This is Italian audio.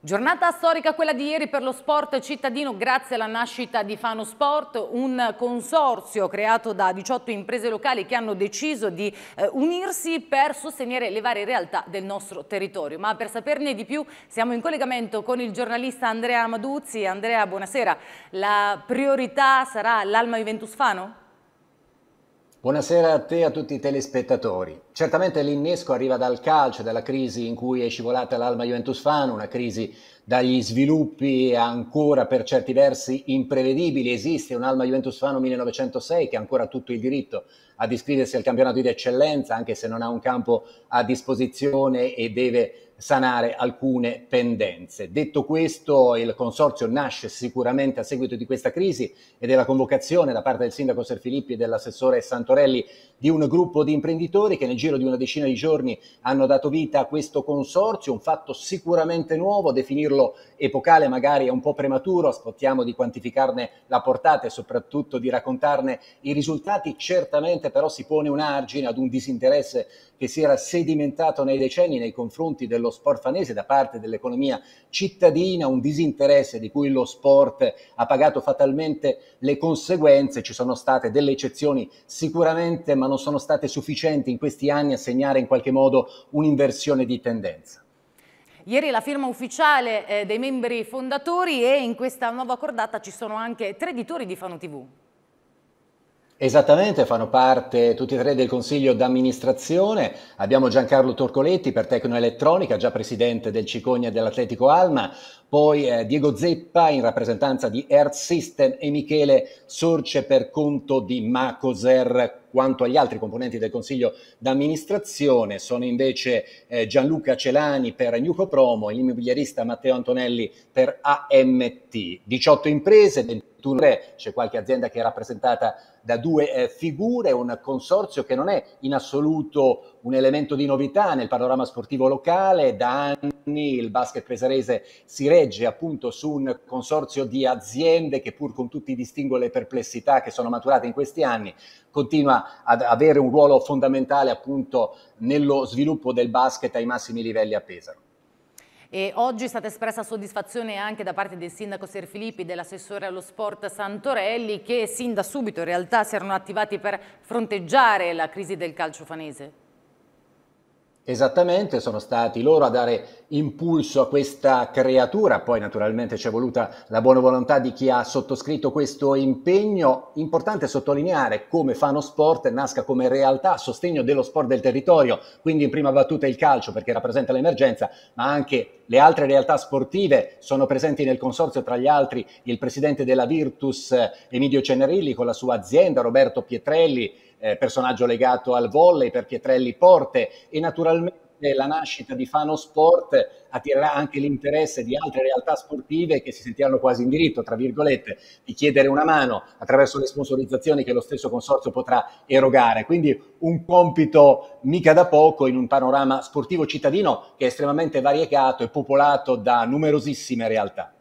Giornata storica quella di ieri per lo sport cittadino grazie alla nascita di Fano Sport, un consorzio creato da 18 imprese locali che hanno deciso di eh, unirsi per sostenere le varie realtà del nostro territorio. Ma per saperne di più siamo in collegamento con il giornalista Andrea Maduzzi. Andrea, buonasera. La priorità sarà l'Alma Juventus Fano? Buonasera a te e a tutti i telespettatori. Certamente l'innesco arriva dal calcio, dalla crisi in cui è scivolata l'Alma Juventus Fan, una crisi dagli sviluppi ancora per certi versi imprevedibili. Esiste un'Alma Juventus Fano 1906 che ha ancora tutto il diritto ad iscriversi al campionato di eccellenza, anche se non ha un campo a disposizione e deve sanare alcune pendenze. Detto questo, il consorzio nasce sicuramente a seguito di questa crisi e della convocazione da parte del sindaco Serfilippi e dell'assessore Santorelli di un gruppo di imprenditori che nel giro di una decina di giorni hanno dato vita a questo consorzio, un fatto sicuramente nuovo, definirlo epocale magari è un po' prematuro, aspettiamo di quantificarne la portata e soprattutto di raccontarne i risultati, certamente però si pone un argine ad un disinteresse che si era sedimentato nei decenni nei confronti dello sport fanese da parte dell'economia cittadina, un disinteresse di cui lo sport ha pagato fatalmente le conseguenze, ci sono state delle eccezioni sicuramente ma non sono state sufficienti in questi anni a segnare in qualche modo un'inversione di tendenza. Ieri la firma ufficiale eh, dei membri fondatori e in questa nuova cordata ci sono anche tre editori di Fano TV. Esattamente, fanno parte tutti e tre del consiglio d'amministrazione. Abbiamo Giancarlo Torcoletti per Tecnoelettronica, già presidente del Cicogna dell'Atletico Alma, poi eh, Diego Zeppa in rappresentanza di Earth System e Michele Sorce per conto di Macoser. Quanto agli altri componenti del consiglio d'amministrazione sono invece eh, Gianluca Celani per Newco Promo, l'immobiliarista Matteo Antonelli per AMT. 18 imprese, c'è qualche azienda che è rappresentata da due eh, figure, un consorzio che non è in assoluto un elemento di novità nel panorama sportivo locale, da anni il basket pesarese si regge appunto su un consorzio di aziende che pur con tutti i distinguo e le perplessità che sono maturate in questi anni, continua ad avere un ruolo fondamentale appunto nello sviluppo del basket ai massimi livelli a Pesaro. E oggi è stata espressa soddisfazione anche da parte del sindaco Serfilippi e dell'assessore allo sport Santorelli che sin da subito in realtà si erano attivati per fronteggiare la crisi del calcio fanese. Esattamente, sono stati loro a dare impulso a questa creatura, poi naturalmente c'è voluta la buona volontà di chi ha sottoscritto questo impegno. Importante sottolineare come Fano Sport nasca come realtà a sostegno dello sport del territorio, quindi in prima battuta il calcio perché rappresenta l'emergenza, ma anche le altre realtà sportive sono presenti nel consorzio, tra gli altri il presidente della Virtus Emidio Cenerilli con la sua azienda Roberto Pietrelli eh, personaggio legato al volley per Pietrelli Porte e naturalmente la nascita di Fano Sport attirerà anche l'interesse di altre realtà sportive che si sentiranno quasi in diritto, tra virgolette, di chiedere una mano attraverso le sponsorizzazioni che lo stesso consorzio potrà erogare. Quindi un compito mica da poco in un panorama sportivo cittadino che è estremamente variegato e popolato da numerosissime realtà.